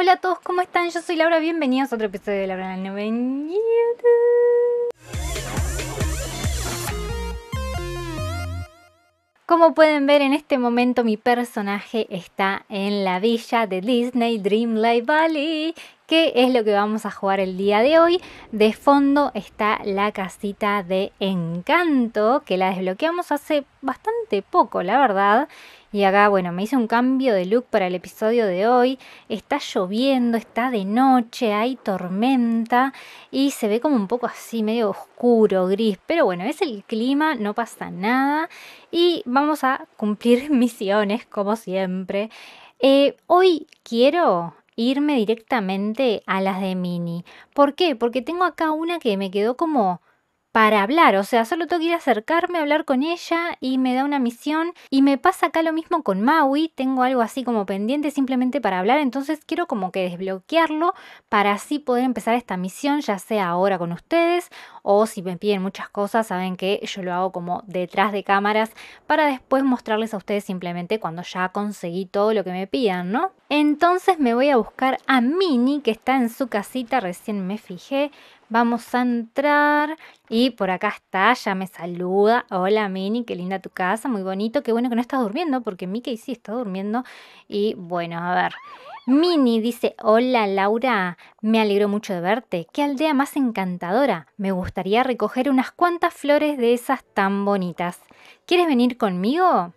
Hola a todos, ¿cómo están? Yo soy Laura, bienvenidos a otro episodio de Laura en el Como pueden ver en este momento mi personaje está en la villa de Disney Dreamlight Valley qué es lo que vamos a jugar el día de hoy. De fondo está la casita de encanto, que la desbloqueamos hace bastante poco, la verdad. Y acá, bueno, me hice un cambio de look para el episodio de hoy. Está lloviendo, está de noche, hay tormenta y se ve como un poco así, medio oscuro, gris. Pero bueno, es el clima, no pasa nada. Y vamos a cumplir misiones, como siempre. Eh, hoy quiero irme directamente a las de Mini. ¿Por qué? Porque tengo acá una que me quedó como para hablar, o sea, solo tengo que ir a acercarme a hablar con ella y me da una misión y me pasa acá lo mismo con Maui, tengo algo así como pendiente simplemente para hablar, entonces quiero como que desbloquearlo para así poder empezar esta misión, ya sea ahora con ustedes o si me piden muchas cosas, saben que yo lo hago como detrás de cámaras para después mostrarles a ustedes simplemente cuando ya conseguí todo lo que me pidan, ¿no? Entonces me voy a buscar a Mini que está en su casita, recién me fijé. Vamos a entrar y por acá está, ya me saluda. Hola Mini, qué linda tu casa, muy bonito. Qué bueno que no estás durmiendo porque Mickey sí está durmiendo. Y bueno, a ver. Mini dice, hola Laura, me alegro mucho de verte, qué aldea más encantadora, me gustaría recoger unas cuantas flores de esas tan bonitas. ¿Quieres venir conmigo?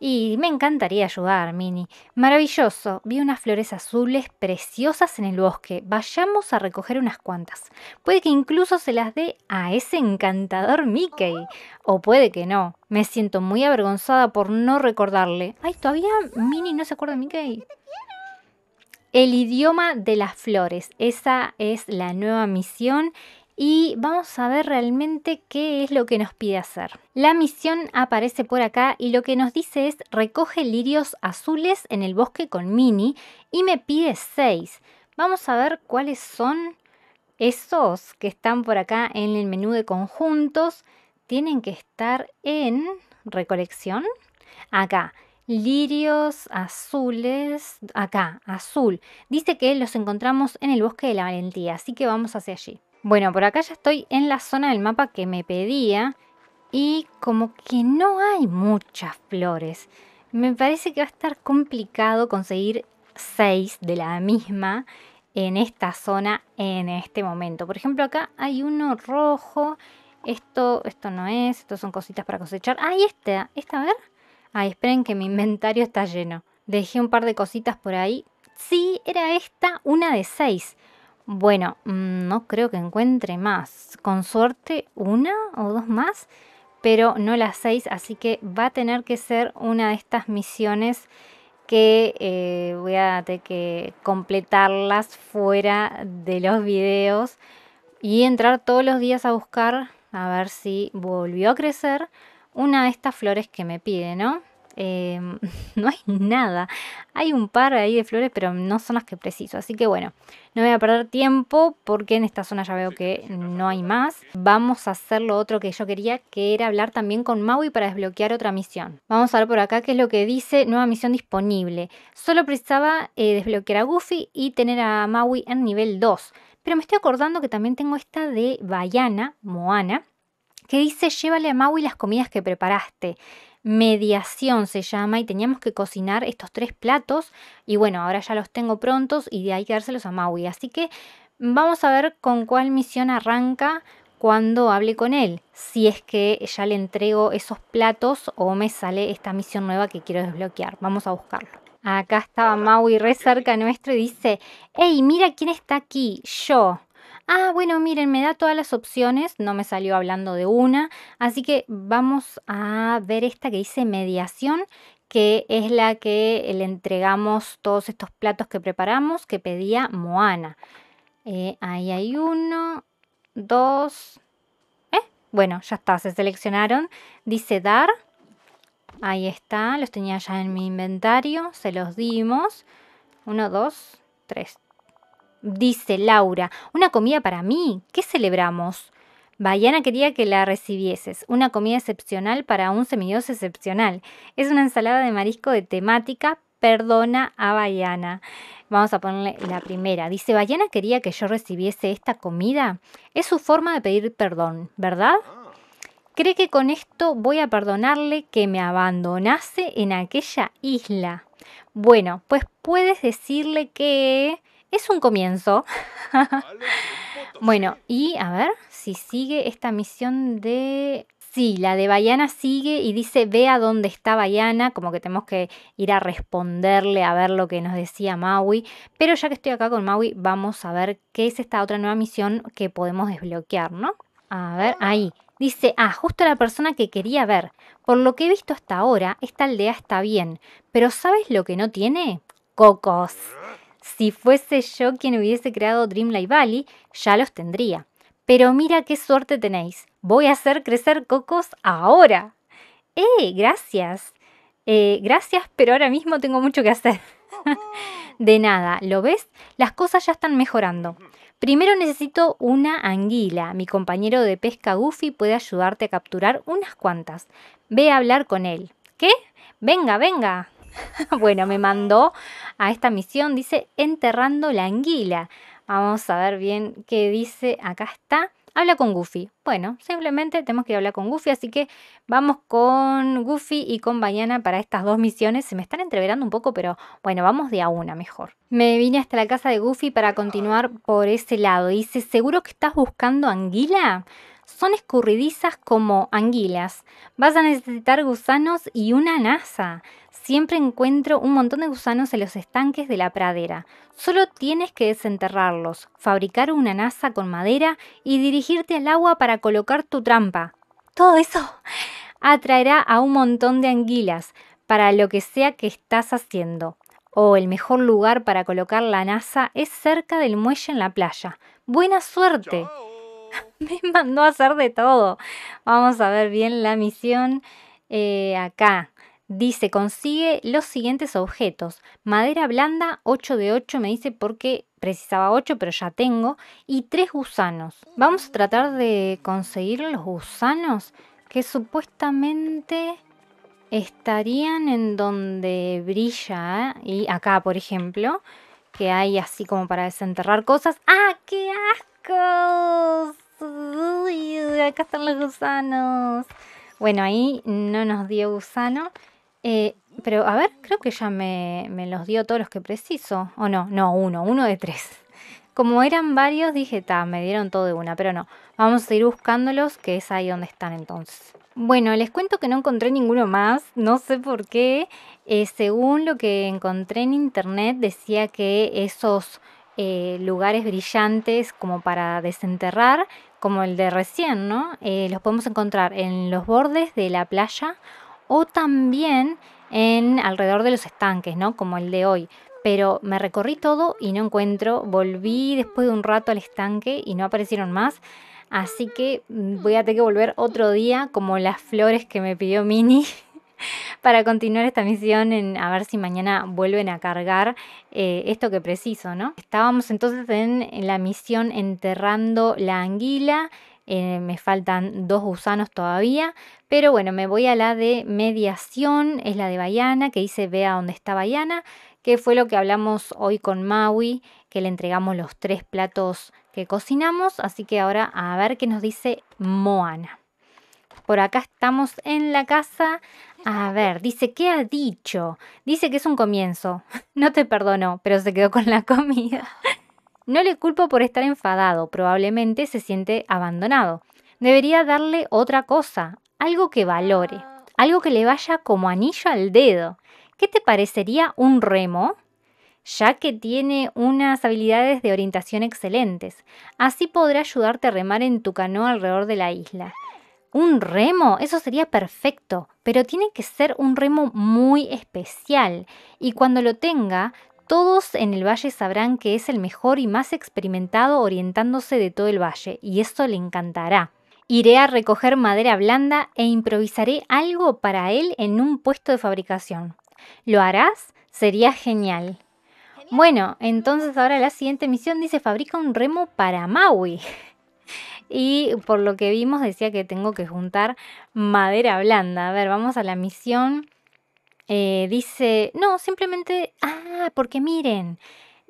Y me encantaría ayudar, Mini. Maravilloso. Vi unas flores azules preciosas en el bosque. Vayamos a recoger unas cuantas. Puede que incluso se las dé a ese encantador Mickey. O puede que no. Me siento muy avergonzada por no recordarle. Ay, todavía Mini no se acuerda de Mickey. El idioma de las flores, esa es la nueva misión y vamos a ver realmente qué es lo que nos pide hacer. La misión aparece por acá y lo que nos dice es recoge lirios azules en el bosque con Mini y me pide seis. Vamos a ver cuáles son esos que están por acá en el menú de conjuntos. Tienen que estar en recolección. Acá lirios azules, acá, azul. Dice que los encontramos en el bosque de la valentía, así que vamos hacia allí. Bueno, por acá ya estoy en la zona del mapa que me pedía y como que no hay muchas flores. Me parece que va a estar complicado conseguir seis de la misma en esta zona en este momento. Por ejemplo, acá hay uno rojo. Esto, esto no es, estos son cositas para cosechar. Ah, y esta, esta, a ver. Ay, esperen que mi inventario está lleno. Dejé un par de cositas por ahí. Sí, era esta, una de seis. Bueno, mm, no creo que encuentre más. Con suerte, una o dos más, pero no las seis, así que va a tener que ser una de estas misiones que eh, voy a tener que completarlas fuera de los videos y entrar todos los días a buscar a ver si volvió a crecer una de estas flores que me pide, ¿no? Eh, no hay nada. Hay un par ahí de flores, pero no son las que preciso. Así que bueno, no voy a perder tiempo porque en esta zona ya veo que no hay más. Vamos a hacer lo otro que yo quería, que era hablar también con Maui para desbloquear otra misión. Vamos a ver por acá qué es lo que dice nueva misión disponible. Solo precisaba eh, desbloquear a Goofy y tener a Maui en nivel 2. Pero me estoy acordando que también tengo esta de Bayana, Moana, que dice llévale a Maui las comidas que preparaste. Mediación se llama y teníamos que cocinar estos tres platos y bueno, ahora ya los tengo prontos y de ahí que dárselos a Maui. Así que mm, vamos a ver con cuál misión arranca cuando hable con él, si es que ya le entrego esos platos o me sale esta misión nueva que quiero desbloquear. Vamos a buscarlo. Acá estaba Maui re cerca nuestro y dice, hey, mira quién está aquí, yo ah, bueno, miren, me da todas las opciones, no me salió hablando de una, así que vamos a ver esta que dice mediación, que es la que le entregamos todos estos platos que preparamos que pedía Moana. Eh, ahí hay uno, dos, ¿eh? Bueno, ya está, se seleccionaron. Dice dar, ahí está, los tenía ya en mi inventario, se los dimos. Uno, dos, tres, dice Laura, ¿una comida para mí? ¿Qué celebramos? Bayana quería que la recibieses, una comida excepcional para un semidios excepcional. Es una ensalada de marisco de temática, perdona a Bayana. Vamos a ponerle la primera. Dice, Bayana quería que yo recibiese esta comida. Es su forma de pedir perdón, ¿verdad? Ah. Cree que con esto voy a perdonarle que me abandonase en aquella isla. Bueno, pues puedes decirle que es un comienzo. bueno, y a ver si sigue esta misión de... Sí, la de Bayana sigue y dice, ve a dónde está Bayana, como que tenemos que ir a responderle a ver lo que nos decía Maui. Pero ya que estoy acá con Maui, vamos a ver qué es esta otra nueva misión que podemos desbloquear, ¿no? A ver, ah. ahí. Dice, ah, justo la persona que quería ver. Por lo que he visto hasta ahora, esta aldea está bien. Pero ¿sabes lo que no tiene? Cocos. ¿Eh? Si fuese yo quien hubiese creado Dreamlight Valley, ya los tendría. Pero mira qué suerte tenéis. Voy a hacer crecer cocos ahora. ¡Eh! Gracias. Eh, gracias, pero ahora mismo tengo mucho que hacer. De nada, ¿lo ves? Las cosas ya están mejorando. Primero necesito una anguila. Mi compañero de pesca Goofy puede ayudarte a capturar unas cuantas. Ve a hablar con él. ¿Qué? Venga, venga. bueno, me mandó a esta misión, dice enterrando la anguila. Vamos a ver bien qué dice, acá está. Habla con Goofy. Bueno, simplemente tenemos que hablar con Goofy, así que vamos con Goofy y con Baiana para estas dos misiones. Se me están entreverando un poco, pero bueno, vamos de a una mejor. Me vine hasta la casa de Goofy para continuar por ese lado. Dice, ¿seguro que estás buscando anguila? son escurridizas como anguilas. Vas a necesitar gusanos y una NASA. Siempre encuentro un montón de gusanos en los estanques de la pradera. Solo tienes que desenterrarlos, fabricar una NASA con madera y dirigirte al agua para colocar tu trampa. Todo eso atraerá a un montón de anguilas para lo que sea que estás haciendo. O el mejor lugar para colocar la NASA es cerca del muelle en la playa. Buena suerte. me mandó a hacer de todo. Vamos a ver bien la misión eh, acá. Dice, consigue los siguientes objetos. Madera blanda, 8 de 8, me dice porque precisaba 8, pero ya tengo. Y tres gusanos. Vamos a tratar de conseguir los gusanos que supuestamente estarían en donde brilla. ¿eh? Y acá, por ejemplo, que hay así como para desenterrar cosas. ¡Ah, qué asco! Uy, acá están los gusanos. Bueno, ahí no nos dio gusano. Eh, pero a ver, creo que ya me, los dio todos los que preciso. O no, no, uno, uno de tres. Como eran varios, dije, ta, me dieron todo de una, pero no. Vamos a ir buscándolos, que es ahí donde están entonces. Bueno, les cuento que no encontré ninguno más, no sé por qué. Eh, según lo que encontré en internet, decía que esos eh, lugares brillantes como para desenterrar, como el de recién, ¿no? Eh, los podemos encontrar en los bordes de la playa o también en alrededor de los estanques, ¿no? Como el de hoy. Pero me recorrí todo y no encuentro. Volví después de un rato al estanque y no aparecieron más. Así que mm, voy a tener que volver otro día, como las flores que me pidió Mini para continuar esta misión, en, a ver si mañana vuelven a cargar eh, esto que preciso, ¿no? Estábamos entonces en, la misión enterrando la anguila. Eh, me faltan dos gusanos todavía, pero bueno, me voy a la de mediación, es la de Bayana, que dice vea dónde está Bayana, que fue lo que hablamos hoy con Maui, que le entregamos los tres platos que cocinamos, así que ahora a ver qué nos dice Moana. Por acá estamos en la casa. A ver, dice, ¿qué ha dicho? Dice que es un comienzo. No te perdonó, pero se quedó con la comida. No le culpo por estar enfadado, probablemente se siente abandonado. Debería darle otra cosa, algo que valore, algo que le vaya como anillo al dedo. ¿Qué te parecería un remo? ya que tiene unas habilidades de orientación excelentes. Así podrá ayudarte a remar en tu canoa alrededor de la isla un remo, eso sería perfecto, pero tiene que ser un remo muy especial y cuando lo tenga, todos en el valle sabrán que es el mejor y más experimentado orientándose de todo el valle y eso le encantará. Iré a recoger madera blanda e improvisaré algo para él en un puesto de fabricación. ¿Lo harás? Sería genial. Bueno, entonces ahora la siguiente misión dice fabrica un remo para Maui y por lo que vimos decía que tengo que juntar madera blanda. A ver, vamos a la misión. Eh, dice, no, simplemente, ah, porque miren,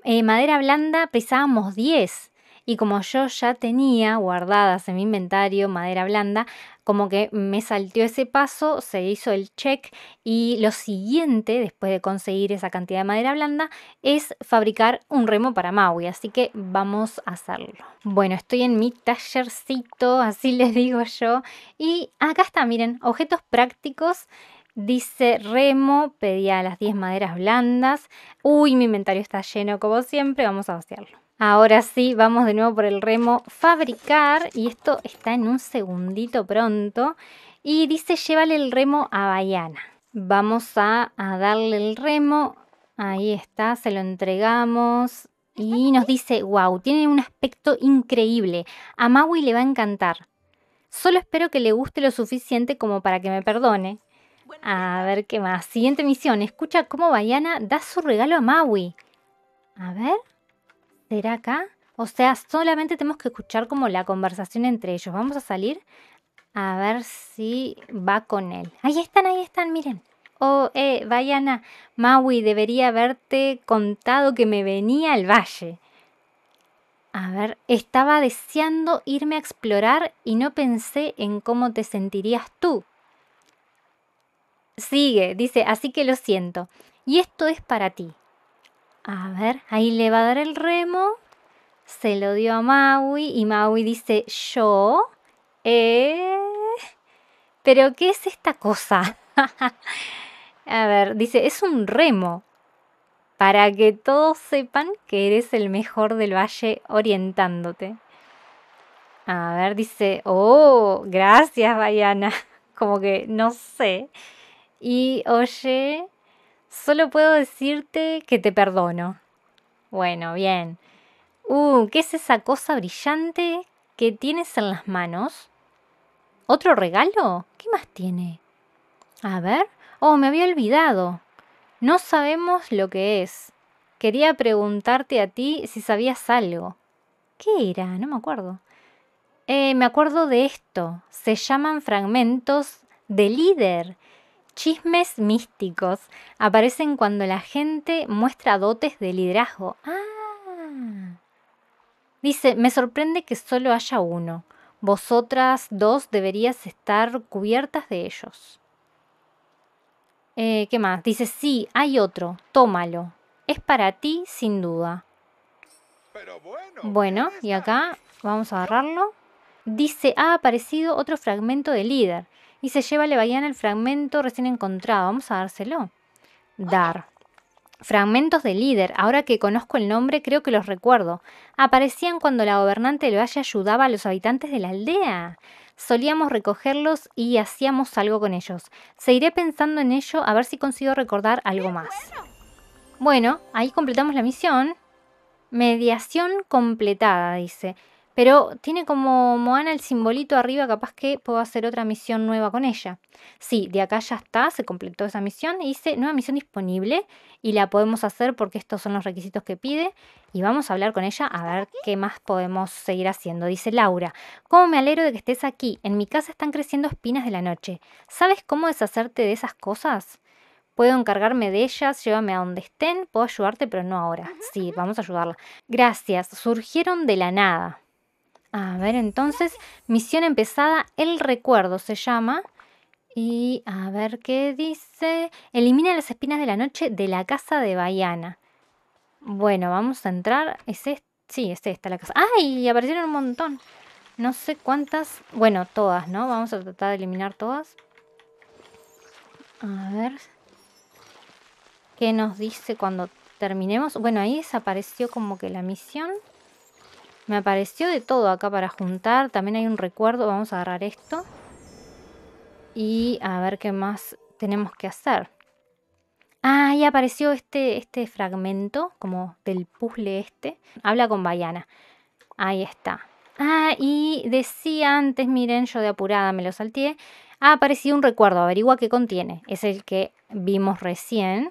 eh, madera blanda pesábamos 10 y como yo ya tenía guardadas en mi inventario madera blanda, como que me saltó ese paso, se hizo el check y lo siguiente, después de conseguir esa cantidad de madera blanda, es fabricar un remo para Maui, así que vamos a hacerlo. Bueno, estoy en mi tallercito, así les digo yo, y acá está, miren, objetos prácticos. Dice remo, pedía las 10 maderas blandas. Uy, mi inventario está lleno como siempre, vamos a vaciarlo. Ahora sí, vamos de nuevo por el remo fabricar y esto está en un segundito pronto y dice llévale el remo a Bayana. Vamos a, a darle el remo, ahí está, se lo entregamos y nos dice, wow, tiene un aspecto increíble, a Maui le va a encantar. Solo espero que le guste lo suficiente como para que me perdone. A ver qué más. Siguiente misión. Escucha cómo Bayana da su regalo a Maui. A ver. ¿Será acá? O sea, solamente tenemos que escuchar como la conversación entre ellos. Vamos a salir a ver si va con él. Ahí están, ahí están, miren. Oh, eh, Bayana, Maui, debería haberte contado que me venía al valle. A ver, estaba deseando irme a explorar y no pensé en cómo te sentirías tú. Sigue, dice, así que lo siento. Y esto es para ti. A ver, ahí le va a dar el remo. Se lo dio a Maui y Maui dice, yo, eh, ¿Pero qué es esta cosa? a ver, dice, es un remo. Para que todos sepan que eres el mejor del valle orientándote. A ver, dice, oh, gracias, Bayana. Como que no sé. Y oye, Solo puedo decirte que te perdono. Bueno, bien. Uh, ¿qué es esa cosa brillante que tienes en las manos? ¿Otro regalo? ¿Qué más tiene? A ver. Oh, me había olvidado. No sabemos lo que es. Quería preguntarte a ti si sabías algo. ¿Qué era? No me acuerdo. Eh, me acuerdo de esto. Se llaman fragmentos de líder. Chismes místicos aparecen cuando la gente muestra dotes de liderazgo. Ah. Dice, me sorprende que solo haya uno. Vosotras dos deberías estar cubiertas de ellos. Eh, ¿Qué más? Dice, sí, hay otro, tómalo. Es para ti, sin duda. bueno, bueno y acá vamos a agarrarlo. Dice, ha aparecido otro fragmento de líder y se lleva a el fragmento recién encontrado. Vamos a dárselo. Dar. Fragmentos de líder, ahora que conozco el nombre creo que los recuerdo. Aparecían cuando la gobernante le valle ayudaba a los habitantes de la aldea. Solíamos recogerlos y hacíamos algo con ellos. Seguiré pensando en ello a ver si consigo recordar algo más. Bueno, ahí completamos la misión. Mediación completada, dice. Pero tiene como Moana el simbolito arriba, capaz que puedo hacer otra misión nueva con ella. Sí, de acá ya está, se completó esa misión, Dice, e nueva misión disponible y la podemos hacer porque estos son los requisitos que pide y vamos a hablar con ella a ver qué más podemos seguir haciendo. Dice Laura, ¿cómo me alegro de que estés aquí? En mi casa están creciendo espinas de la noche. ¿Sabes cómo deshacerte de esas cosas? Puedo encargarme de ellas, llévame a donde estén, puedo ayudarte, pero no ahora. Sí, vamos a ayudarla. Gracias, surgieron de la nada. A ver, entonces, misión empezada, el recuerdo se llama. Y a ver qué dice. Elimina las espinas de la noche de la casa de Bayana. Bueno, vamos a entrar. ¿Es esta, Sí, es la casa. ¡Ay! Aparecieron un montón. No sé cuántas. Bueno, todas, ¿no? Vamos a tratar de eliminar todas. A ver. ¿Qué nos dice cuando terminemos? Bueno, ahí desapareció como que la misión. Me apareció de todo acá para juntar. También hay un recuerdo. Vamos a agarrar esto. Y a ver qué más tenemos que hacer. Ah, y apareció este, este fragmento, como del puzzle este. Habla con Bayana. Ahí está. Ah, y decía antes, miren, yo de apurada me lo salteé. Ha ah, aparecido un recuerdo, averigua qué contiene. Es el que vimos recién.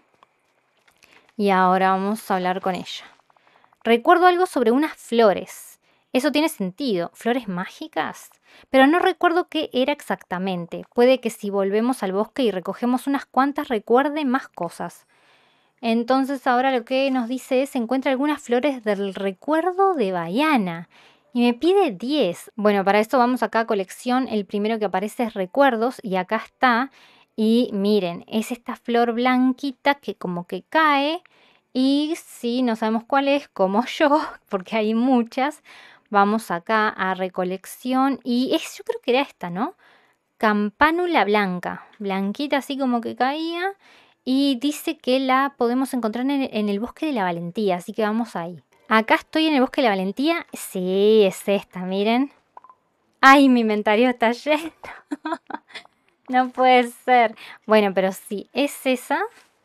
Y ahora vamos a hablar con ella. Recuerdo algo sobre unas flores. Eso tiene sentido, flores mágicas. Pero no recuerdo qué era exactamente. Puede que si volvemos al bosque y recogemos unas cuantas recuerde más cosas. Entonces ahora lo que nos dice es, encuentra algunas flores del recuerdo de Bayana. Y me pide 10. Bueno, para esto vamos acá a colección. El primero que aparece es recuerdos y acá está. Y miren, es esta flor blanquita que como que cae. Y si no sabemos cuál es, como yo, porque hay muchas, Vamos acá a recolección y es, yo creo que era esta, ¿no? Campánula blanca, blanquita así como que caía y dice que la podemos encontrar en, el bosque de la valentía, así que vamos ahí. Acá estoy en el bosque de la valentía, sí, es esta, miren. Ay, mi inventario está lleno. no puede ser. Bueno, pero sí, es esa.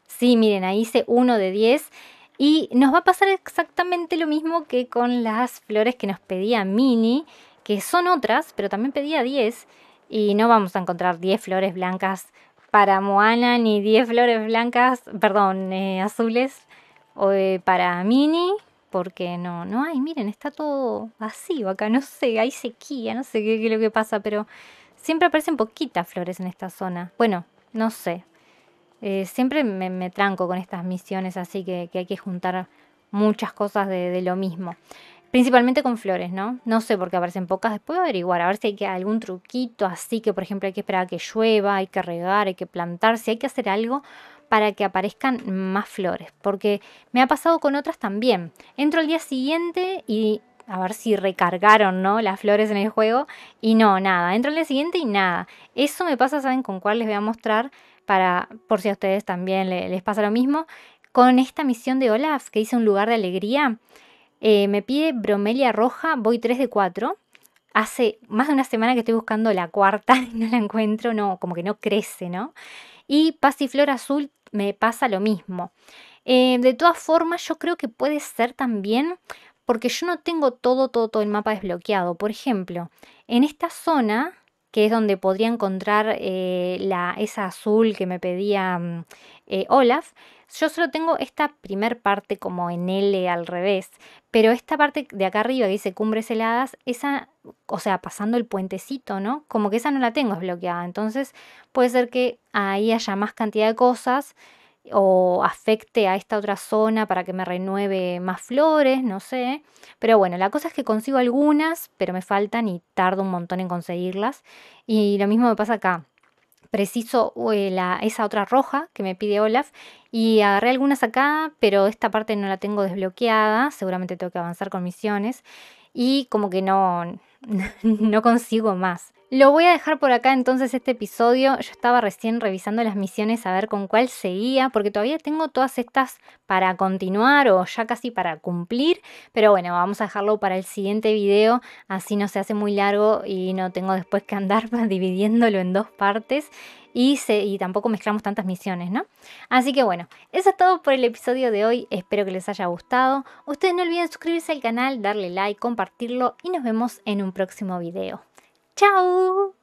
Sí, miren, ahí hice uno de 10 y nos va a pasar exactamente lo mismo que con las flores que nos pedía Mini, que son otras, pero también pedía 10. Y no vamos a encontrar 10 flores blancas para Moana, ni 10 flores blancas, perdón, eh, azules eh, para Mini, porque no, no hay, miren, está todo vacío acá, no sé, hay sequía, no sé qué, qué es lo que pasa, pero siempre aparecen poquitas flores en esta zona. Bueno, no sé, eh, siempre me, tranco con estas misiones, así que, hay que juntar muchas cosas de, lo mismo. Principalmente con flores, ¿no? No sé por qué aparecen pocas. Después voy a averiguar, a ver si hay que, algún truquito así, que por ejemplo hay que esperar a que llueva, hay que regar, hay que plantar, si hay que hacer algo para que aparezcan más flores. Porque me ha pasado con otras también. Entro al día siguiente y a ver si recargaron, ¿no? Las flores en el juego. Y no, nada. Entro al día siguiente y nada. Eso me pasa, ¿saben con cuál les voy a mostrar? para, por si a ustedes también les, pasa lo mismo, con esta misión de Olaf, que dice un lugar de alegría. Eh, me pide bromelia roja, voy 3 de 4. Hace más de una semana que estoy buscando la cuarta y no la encuentro, no, como que no crece, ¿no? Y pasiflor azul me pasa lo mismo. Eh, de todas formas, yo creo que puede ser también porque yo no tengo todo, todo, todo el mapa desbloqueado. Por ejemplo, en esta zona que es donde podría encontrar eh, la, esa azul que me pedía mm, eh, Olaf. Yo solo tengo esta primer parte como en L al revés, pero esta parte de acá arriba que dice cumbres heladas, esa, o sea, pasando el puentecito, ¿no? Como que esa no la tengo desbloqueada. bloqueada. Entonces puede ser que ahí haya más cantidad de cosas o afecte a esta otra zona para que me renueve más flores, no sé. Pero bueno, la cosa es que consigo algunas, pero me faltan y tardo un montón en conseguirlas. Y lo mismo me pasa acá. Preciso eh, esa otra roja que me pide Olaf y agarré algunas acá, pero esta parte no la tengo desbloqueada, seguramente tengo que avanzar con misiones y como que no, no consigo más. Lo voy a dejar por acá entonces este episodio. Yo estaba recién revisando las misiones a ver con cuál seguía, porque todavía tengo todas estas para continuar o ya casi para cumplir. Pero bueno, vamos a dejarlo para el siguiente video, así no se hace muy largo y no tengo después que andar dividiéndolo en dos partes. Y, y, tampoco mezclamos tantas misiones, ¿no? Así que bueno, eso es todo por el episodio de hoy, espero que les haya gustado. Ustedes no olviden suscribirse al canal, darle like, compartirlo y nos vemos en un próximo video. ¡Chao!